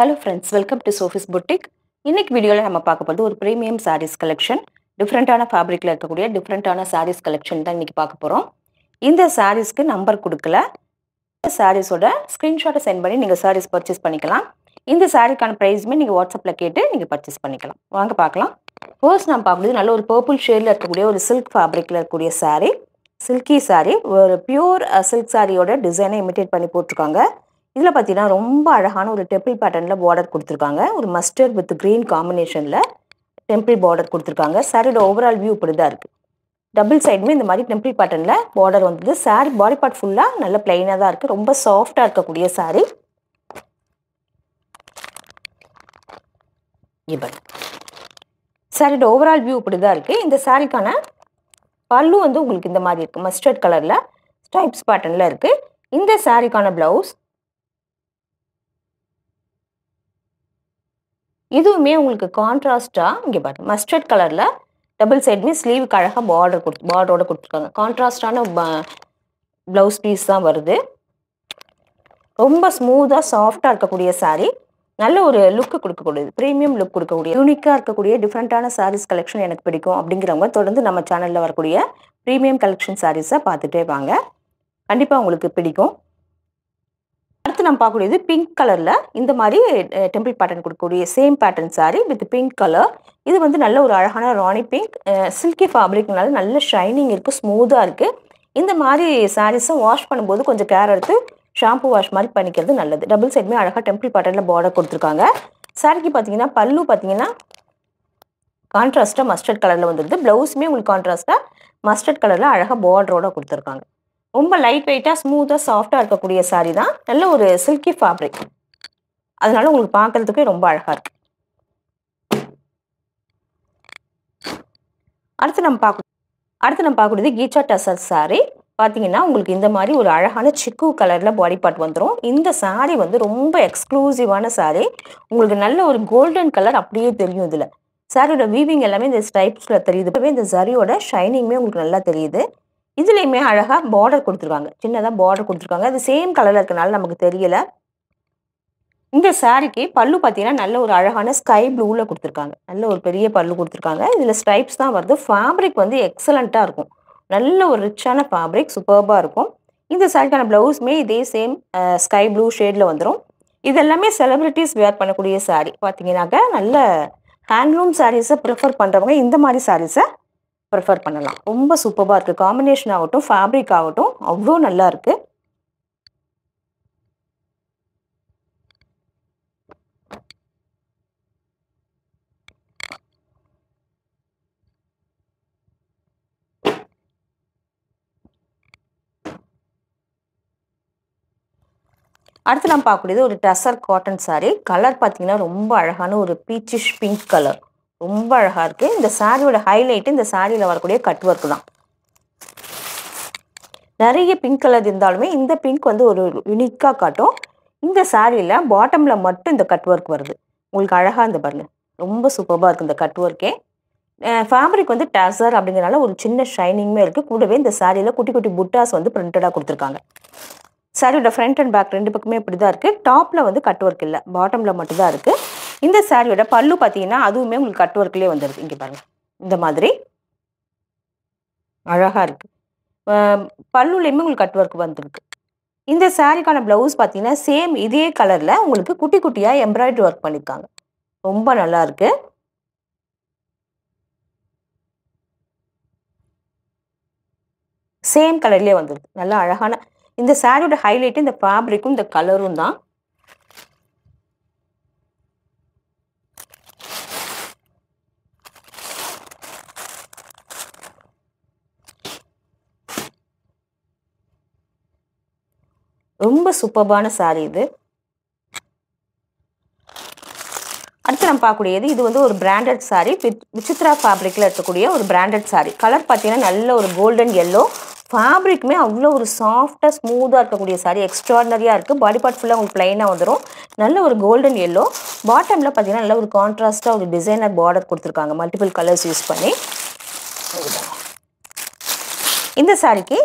hello friends welcome to Sophie's boutique இன்னைக்கு வீடியோவில் நம்ம பார்க்க போகிறது ஒரு ப்ரீமியம் சாரீஸ் கலெக்ஷன் டிஃப்ரெண்ட்டான ஃபேப்ரிக்கில் இருக்கக்கூடிய டிஃப்ரெண்ட்டான சாரீஸ் கலெக்ஷன் தான் இன்றைக்கி பார்க்க போகிறோம் இந்த சாரீஸ்க்கு நம்பர் கொடுக்கல இந்த சாரீஸோட ஸ்க்ரீன்ஷாட்டை சென்ட் பண்ணி நீங்கள் சாரீஸ் பர்ச்சேஸ் பண்ணிக்கலாம் இந்த சாரீக்கான ப்ரைஸுமே நீங்கள் வாட்ஸ்அப்பில் கேட்டு நீங்கள் பர்ச்சேஸ் பண்ணிக்கலாம் வாங்க பார்க்கலாம் ஃபர்ஸ்ட் நம்ம பார்க்கும்போது நல்ல ஒரு பர்பிள் ஷேடில் இருக்கக்கூடிய ஒரு சில்க் ஃபேப்ரிக்கில் இருக்கக்கூடிய சாரீ சில்கி சாரீ ஒரு பியூர் சில்க் சாரியோட டிசைனை இமிட்டேட் பண்ணி போட்டிருக்காங்க இதில் பார்த்தீங்கன்னா ரொம்ப அழகான ஒரு டெம்பிள் பேட்டர்னில் பார்டர் கொடுத்துருக்காங்க ஒரு மஸ்டர்ட் வித் க்ரீன் காம்பினேஷனில் டெம்பிள் பார்டர் கொடுத்துருக்காங்க சாரியோட ஓவரால் வியூ இப்படி தான் இருக்குது டபுள் சைடுமே இந்த மாதிரி டெம்பிள் பேட்டர்னில் பார்டர் வந்தது சாரி பாடி பார்ட் ஃபுல்லாக நல்ல பிளெயினாக தான் இருக்குது ரொம்ப சாஃப்டாக இருக்கக்கூடிய சாரீ இப்போ சாரியோட ஓவரால் வியூ இப்படி தான் இருக்குது இந்த சாரிக்கான பல்லு வந்து உங்களுக்கு இந்த மாதிரி இருக்குது மஸ்டர்ட் கலரில் ஸ்டைப்ஸ் பேட்டர்னில் இருக்குது இந்த சாரிக்கான ப்ளவுஸ் இதுவுமே உங்களுக்கு கான்ட்ராஸ்டாக இங்கே பாருங்கள் மஸ்டர்ட் கலரில் டபுள் சைடுமே ஸ்லீவுக்கு அழகாக பார்டர் கொடுத்து பார்டரோட கொடுத்துருக்காங்க கான்ட்ராஸ்டான ப்ளவுஸ் பீஸ் தான் வருது ரொம்ப ஸ்மூத்தாக சாஃப்டாக இருக்கக்கூடிய சாரீ நல்ல ஒரு லுக்கு கொடுக்கக்கூடியது ப்ரீமியம் லுக் கொடுக்கக்கூடிய யூனிக்காக இருக்கக்கூடிய டிஃப்ரெண்ட்டான சாரீஸ் கலெக்ஷன் எனக்கு பிடிக்கும் அப்படிங்கிறவங்க தொடர்ந்து நம்ம சேனலில் வரக்கூடிய ப்ரீமியம் கலெக்ஷன் சாரீஸை பார்த்துட்டே வாங்க கண்டிப்பாக உங்களுக்கு பிடிக்கும் அடுத்து நம்ம பார்க்கக்கூடியது பிங்க் கலரில் இந்த மாதிரி டெம்பிள் பேட்டர்ன் கொடுக்கக்கூடிய same pattern sari with pink colour இது வந்து நல்ல ஒரு அழகான ராணி பிங்க் சில்கி ஃபேப்ரிக்னால நல்ல ஷைனிங் இருக்குது ஸ்மூத்தாக இருக்குது இந்த மாதிரி சாரீஸும் வாஷ் பண்ணும்போது கொஞ்சம் கேர் எடுத்து ஷாம்பு வாஷ் மாதிரி பண்ணிக்கிறது நல்லது டபுள் சைடுமே அழகாக டெம்பிள் பேட்டர்னில் பார்டர் கொடுத்துருக்காங்க சாரிக்கு பார்த்தீங்கன்னா பல்லு பார்த்தீங்கன்னா கான்ட்ராஸ்ட்டாக மஸ்டர்ட் கலரில் வந்துடுது ப்ளவுஸுமே உங்களுக்கு கான்ட்ராஸ்ட்டாக மஸ்டர்ட் கலரில் அழகாக பார்டரோட கொடுத்துருக்காங்க ரொம்ப லைட் வெயிட்டாக ஸ்மூத்தாக சாஃப்டாக இருக்கக்கூடிய சாரீ தான் நல்ல ஒரு சில்கி ஃபேப்ரிக் அதனால உங்களுக்கு பார்க்குறதுக்கே ரொம்ப அழகாக இருக்குது அடுத்து நம்ம பார்க்க அடுத்து நம்ம பார்க்கக்கூடியது கீச்சா டசர் சாரி பார்த்தீங்கன்னா உங்களுக்கு இந்த மாதிரி ஒரு அழகான சிக்கு கலரில் பாடி பார்ட் வந்துடும் இந்த சாரீ வந்து ரொம்ப எக்ஸ்க்ளூசிவான சாரீ உங்களுக்கு நல்ல ஒரு கோல்டன் கலர் அப்படியே தெரியும் இதில் சாரியோட வீவிங் எல்லாமே இந்த ஸ்டைப்ஸில் தெரியுது இப்போவே இந்த சாரியோட ஷைனிங்குமே உங்களுக்கு நல்லா தெரியுது இதுலேயுமே அழகாக பார்டர் கொடுத்துருக்காங்க சின்னதாக பார்டர் கொடுத்துருக்காங்க அது சேம் கலரில் இருக்கனால நமக்கு தெரியலை இந்த சாரிக்கு பல்லு பார்த்தீங்கன்னா நல்ல ஒரு அழகான ஸ்கை ப்ளூவில் கொடுத்துருக்காங்க நல்ல ஒரு பெரிய பல்லு கொடுத்துருக்காங்க இதில் ஸ்ட்ரைப்ஸ் தான் வருது ஃபேப்ரிக் வந்து எக்ஸலண்ட்டாக இருக்கும் நல்ல ஒரு ரிச்சான ஃபேப்ரிக் சூப்பர்பாக இருக்கும் இந்த சாரிக்கான ப்ளவுஸுமே இதே சேம் ஸ்கை ப்ளூ ஷேடில் வந்துடும் இது எல்லாமே செலிப்ரிட்டிஸ் வேர் பண்ணக்கூடிய சாரீ பார்த்தீங்கன்னாக்க நல்ல ஹேண்ட்லூம் சாரீஸை ப்ரிஃபர் பண்ணுறவங்க இந்த மாதிரி சாரீஸை ப்ரிஃபர் பண்ணலாம் ரொம்ப சூப்பராக இருக்குது காம்பினேஷன் ஆகட்டும் ஃபேப்ரிக் ஆகட்டும் அவ்வளோ நல்லா இருக்குது அடுத்து நம்ம பார்க்கக்கூடியது ஒரு டசர் காட்டன் சாரீ கலர் பார்த்தீங்கன்னா ரொம்ப அழகான ஒரு பீச்சிஷ் பிங்க் கலர் ரொம்ப அழகாக இருக்குது இந்த சாரியோட ஹைலைட்டு இந்த சாரியில் வரக்கூடிய கட் ஒர்க் தான் நிறைய பிங்க் கலர் இருந்தாலுமே இந்த பிங்க் வந்து ஒரு யூனிக்காக காட்டும் இந்த சாரியில் பாட்டமில் மட்டும் இந்த கட் ஒர்க் வருது உங்களுக்கு அழகாக இந்த பாருங்க ரொம்ப சூப்பராக இருக்குது இந்த கட் ஒர்க்கே ஃபேப்ரிக் வந்து டசர் அப்படிங்கிறனால ஒரு சின்ன ஷைனிங்குமே இருக்குது கூடவே இந்த சாரியில் குட்டி குட்டி புட்டாஸ் வந்து பிரிண்டடாக கொடுத்துருக்காங்க சாரியோட ஃப்ரண்ட் அண்ட் பேக் ரெண்டு பக்கமே இப்படி தான் இருக்குது டாப்பில் வந்து கட் ஒர்க் இல்லை பாட்டமில் மட்டும்தான் இருக்குது இந்த சாரியோட பல்லு பார்த்தீங்கன்னா அதுவுமே உங்களுக்கு கட் ஒர்க்லேயே வந்துடுது இங்கே பாருங்கள் இந்த மாதிரி அழகாக இருக்குது பல்லுலேயுமே உங்களுக்கு கட் ஒர்க் வந்துருக்கு இந்த சாரிக்கான ப்ளவுஸ் பார்த்தீங்கன்னா சேம் இதே கலரில் உங்களுக்கு குட்டி குட்டியாக எம்ப்ராய்டரி ஒர்க் பண்ணியிருக்காங்க ரொம்ப நல்லா இருக்குது சேம் கலர்லேயே வந்துருக்கு நல்லா அழகான இந்த சாரியோட ஹைலைட் இந்த ஃபேப்ரிக்கும் இந்த கலரும் தான் ரொம்ப சூப்பர்பான சாரி இது அடுத்து நம்ம பார்க்கக்கூடியது இது வந்து ஒரு பிராண்டட் சாரி வித் விசித்ரா ஃபேப்ரிக்கில் இருக்கக்கூடிய ஒரு பிராண்டட் சாரி கலர் பார்த்தீங்கன்னா நல்ல ஒரு கோல்டன் எல்லோ ஃபேப்ரிக்குமே அவ்வளோ ஒரு சாஃப்டாக ஸ்மூத்தாக இருக்கக்கூடிய சாரி எக்ஸ்ட்ராடனரியாக இருக்குது பாடி பார்ட் ஃபுல்லாக உங்களுக்கு ப்ளைனாக வந்துடும் நல்ல ஒரு கோல்டன் எல்லோ பாட்டமில் பார்த்தீங்கன்னா நல்ல ஒரு கான்ட்ராஸ்ட்டாக ஒரு டிசைனர் பார்டர் கொடுத்துருக்காங்க மல்டிபிள் கலர்ஸ் யூஸ் பண்ணி இந்த சாரிக்கு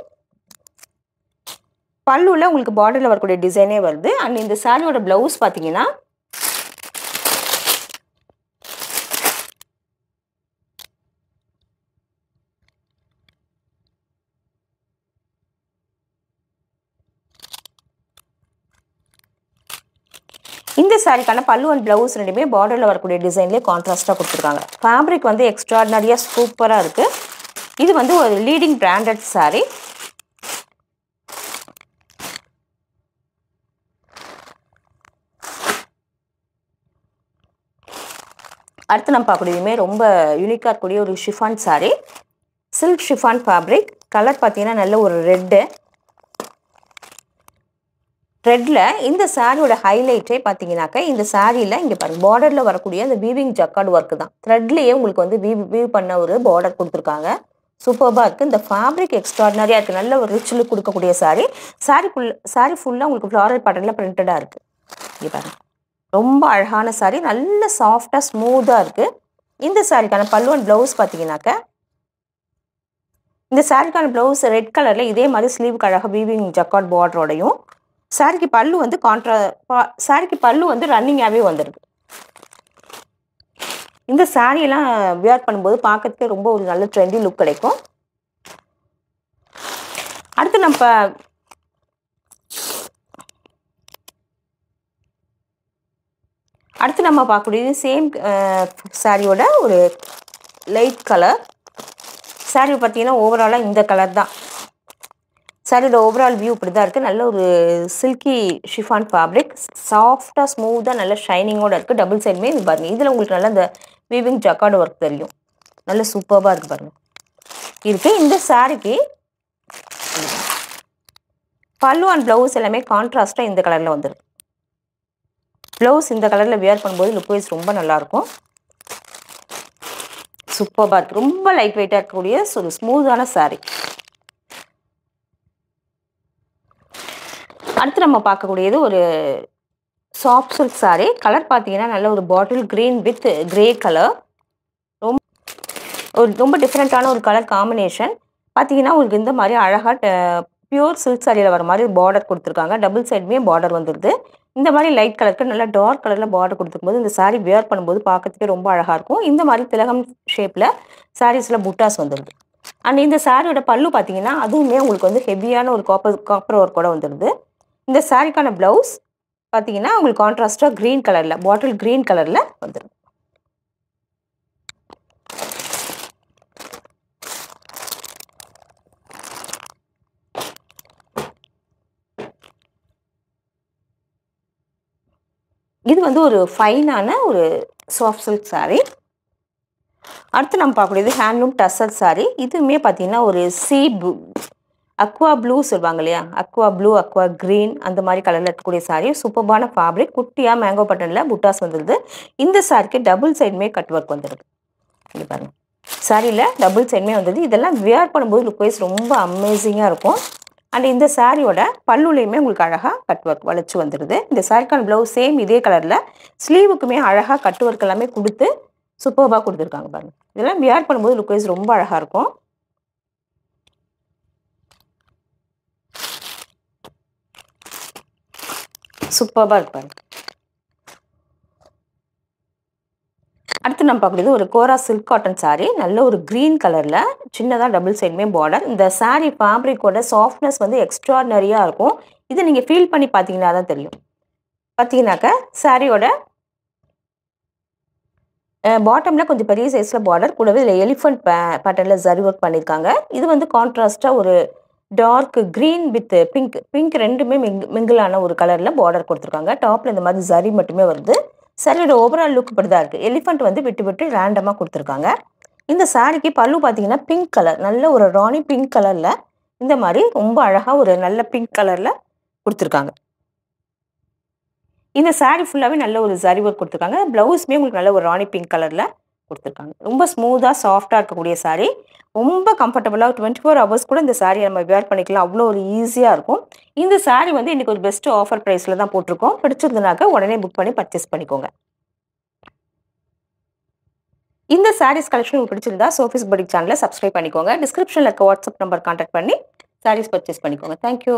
பல்லுள்ள உங்களுக்கு பார்டரில் வரக்கூடிய டிசைனே வருது அண்ட் இந்த சாரியோட ப்ளவுஸ் பார்த்தீங்கன்னா இந்த சாரிக்கான பல்லு அண்ட் பிளவுஸ் ரெண்டுமே பார்டரில் வரக்கூடிய டிசைன்லேயே கான்ட்ராஸ்ட்டாக கொடுத்துருக்காங்க ஃபேப்ரிக் வந்து எக்ஸ்ட்ராடினரியாக சூப்பராக இருக்குது இது வந்து ஒரு லீடிங் பிராண்டட் சாரீ அடுத்து நம்ம பார்க்கக்கூடியதுமே ரொம்ப யூனிக்காக இருக்கக்கூடிய ஒரு chiffon sari silk chiffon fabric colour பார்த்தீங்கன்னா நல்ல ஒரு ரெட்டு த்ரெட்டில் இந்த சாரியோட ஹைலைட்டே பார்த்தீங்கன்னாக்கா இந்த சாரியில் இங்கே பாருங்கள் பார்டரில் வரக்கூடிய அந்த வீவிங் ஜக்கார்டு ஒர்க்கு தான் த்ரெட்லேயே உங்களுக்கு வந்து வீவ் வீவ் பண்ண ஒரு பார்டர் கொடுத்துருக்காங்க சூப்பர்பாக இருக்குது இந்த ஃபேப்ரிக் எக்ஸ்ட்ராடினரியாக இருக்குது நல்ல ஒரு ரிச் லுக் கொடுக்கக்கூடிய சாரி சாரி ஃபுல் சாரி ஃபுல்லாக உங்களுக்கு ஃப்ளாரல் பேட்டர்னில் பிரிண்டடாக இருக்குது இங்கே பாருங்கள் ரொம்ப அழகான சாரி நல்ல சாஃப்டாக ஸ்மூத்தாக இருக்குது இந்த சாரிக்கான பல்லுவன் ப்ளவுஸ் பார்த்தீங்கன்னாக்க இந்த சாரிக்கான ப்ளவுஸ் ரெட் கலரில் இதே மாதிரி ஸ்லீவ் அழகாக வீவிங் ஜக்கார்ட் பார்டரோடையும் சாரிக்கு பல்லு வந்து கான்ட்ரா சாரிக்கு பல்லு வந்து ரன்னிங்காகவே வந்திருக்கு இந்த சாரியெல்லாம் வியர் பண்ணும்போது பார்க்கறதுக்கே ரொம்ப ஒரு நல்ல ட்ரெண்டி லுக் கிடைக்கும் அடுத்து நம்ம அடுத்து நம்ம பார்க்கக்கூடியது சேம் சாரியோட ஒரு லைட் கலர் சாரி பார்த்தீங்கன்னா ஓவராலாக இந்த கலர் தான் சாரியோட ஓவரால் வியூ இப்படி தான் இருக்குது நல்ல ஒரு சில்கி ஷிஃபான் ஃபேப்ரிக் சாஃப்டாக ஸ்மூத்தாக நல்ல ஷைனிங்கோடு இருக்குது டபுள் சைடுமே இது பாருங்கள் இதில் உங்களுக்கு நல்லா இந்த வீவிங் ஜக்கார்டு ஒர்க் தெரியும் நல்ல சூப்பராக இருக்குது பாருங்கள் இருக்குது இந்த சாரிக்கு பல்லு அண்ட் ப்ளவுஸ் எல்லாமே கான்ட்ராஸ்ட்டாக இந்த கலரில் வந்துடும் ப்ளவுஸ் இந்த கலரில் வியர் பண்ணும்போது லுக் வைஸ் ரொம்ப நல்லாயிருக்கும் சூப்பராக இருக்குது ரொம்ப லைட் வெயிட்டாக இருக்கக்கூடிய ஒரு ஸ்மூத்தான சாரீ அடுத்து நம்ம பார்க்கக்கூடியது ஒரு சாஃப்ட் சில்க் சாரீ கலர் பார்த்தீங்கன்னா நல்ல ஒரு bottle green with grey colour ரொம்ப ஒரு ரொம்ப டிஃப்ரெண்ட்டான ஒரு கலர் காம்பினேஷன் பார்த்தீங்கன்னா உங்களுக்கு இந்த மாதிரி அழகாக பியூர் சில்க் சாரியில் வர மாதிரி பார்டர் கொடுத்துருக்காங்க டபுள் சைடுமே பார்டர் வந்துடுது இந்த மாதிரி லைட் கலருக்கு நல்லா டார்க் கலரில் பார்டர் கொடுத்துருக்கும்போது இந்த சாரீ வியர் பண்ணும்போது பார்க்கறதுக்கே ரொம்ப அழகாக இருக்கும் இந்த மாதிரி திலகம் ஷேப்பில் சாரீஸில் புட்டாஸ் வந்துடுது அண்ட் இந்த சாரியோட பல்லு பார்த்தீங்கன்னா அதுவுமே உங்களுக்கு வந்து ஹெவியான ஒரு காப்பர் காப்பர் ஒர்க்கோட வந்துடுது இந்த சாரிக்கான ப்ளவுஸ் பார்த்தீங்கன்னா உங்களுக்கு கான்ட்ராஸ்டாக க்ரீன் கலரில் பாட்டில் க்ரீன் கலரில் வந்துடும் இது வந்து ஒரு ஃபைனான ஒரு சாஃப்ட் சில்க் சாரீ அடுத்து நம்ம பார்க்கக்கூடியது ஹேண்ட்லூம் டசல் சாரீ இதுவுமே பார்த்தீங்கன்னா ஒரு சீ அக்வா ப்ளூ சொல்லுவாங்க இல்லையா அக்வா ப்ளூ அக்வா க்ரீன் அந்த மாதிரி கலரில் இருக்கக்கூடிய சாரீ சூப்பர்பான ஃபேப்ரிக் குட்டியாக மேங்கோ பட்டனில் புட்டாஸ் வந்துடுது இந்த சாரிக்கு டபுள் சைடுமே கட் ஒர்க் வந்துடுது இப்படி பாருங்கள் சாரியில் டபுள் சைடுமே வந்துடுது இதெல்லாம் வியர் பண்ணும்போது லுக் வைஸ் ரொம்ப அமேசிங்காக இருக்கும் அண்ட் இந்த சாரியோட பல்லுலையுமே உங்களுக்கு அழகாக கட் ஒர்க் வளைச்சு வந்துடுது இந்த சாரிக்கான ப்ளவுஸ் சேம் இதே கலரில் ஸ்லீவுக்குமே அழகாக கட் ஒர்க் எல்லாமே கொடுத்து சூப்பர்பாக கொடுத்துருக்காங்க பாருங்கள் இதெல்லாம் வியர் பண்ணும்போது லுக் வைஸ் ரொம்ப அழகாக இருக்கும் சூப்பராக இருக்கு பாருங்க அடுத்து நம்ம பார்க்குறது ஒரு கோரா சில்க் காட்டன் சாரீ நல்ல ஒரு க்ரீன் கலரில் சின்னதாக டபுள் சைடுமே பார்டர் இந்த சாரீ ஃபேப்ரிக்கோட சாஃப்ட்னஸ் வந்து எக்ஸ்ட்ராடனரியாக இருக்கும் இதை நீங்கள் ஃபீல் பண்ணி பார்த்தீங்கன்னா தான் தெரியும் பார்த்தீங்கன்னாக்கா சாரியோட பாட்டமில் கொஞ்சம் பெரிய சைஸில் பார்டர் கூடவே இதில் எலிஃபண்ட் பே பேட்டர்னில் ஜரி ஒர்க் பண்ணியிருக்காங்க இது வந்து கான்ட்ராஸ்ட்டாக ஒரு dark green with pink pink ரெண்டுமே மிங் மிங்கிளான ஒரு கலரில் பார்டர் கொடுத்துருக்காங்க டாப்பில் இந்த மாதிரி சரி மட்டுமே வருது சரியோட ஓவரால் லுக் இப்படி தான் இருக்குது எலிஃபண்ட் வந்து விட்டு விட்டு ரேண்டமாக கொடுத்துருக்காங்க இந்த சாரிக்கு பல்லு பார்த்தீங்கன்னா பிங்க் கலர் நல்ல ஒரு ராணி பிங்க் கலரில் இந்த மாதிரி ரொம்ப அழகாக ஒரு நல்ல பிங்க் கலரில் கொடுத்துருக்காங்க இந்த சாரீ ஃபுல்லாகவே நல்ல ஒரு சரி ஒர்க் கொடுத்துருக்காங்க ப்ளவுஸுமே உங்களுக்கு நல்ல ஒரு ராணி பிங்க் கலரில் கொடுத்துருக்காங்க ரொம்ப ஸ்மூத்தாக சாஃப்டாக இருக்கக்கூடிய சாரீ ரொம்ப கம்ஃபர்டபுளாக டுவெண்ட்டி ஃபோர் ஹவர்ஸ் கூட இந்த சாரியை நம்ம வேர் பண்ணிக்கலாம் அவ்வளோ ஒரு ஈஸியாக இருக்கும் இந்த சாரீ வந்து இன்றைக்கி ஒரு பெஸ்ட்டு ஆஃபர் ப்ரைஸில் தான் போட்டிருக்கோம் பிடிச்சிருந்தனாக்க உடனே புக் பண்ணி பர்ச்சேஸ் பண்ணிக்கோங்க இந்த சாரீஸ் கலெக்ஷன் உங்களுக்கு பிடிச்சிருந்தா சோஃபிஸ் படி சேனலை சப்ஸ்கிரைப் பண்ணிக்கோங்க டிஸ்கிரிப்ஷனில் இருக்க வாட்ஸ்அப் நம்பர் கான்டாக்ட் பண்ணி சாரீஸ் பர்ச்சேஸ் பண்ணிக்கோங்க தேங்க்யூ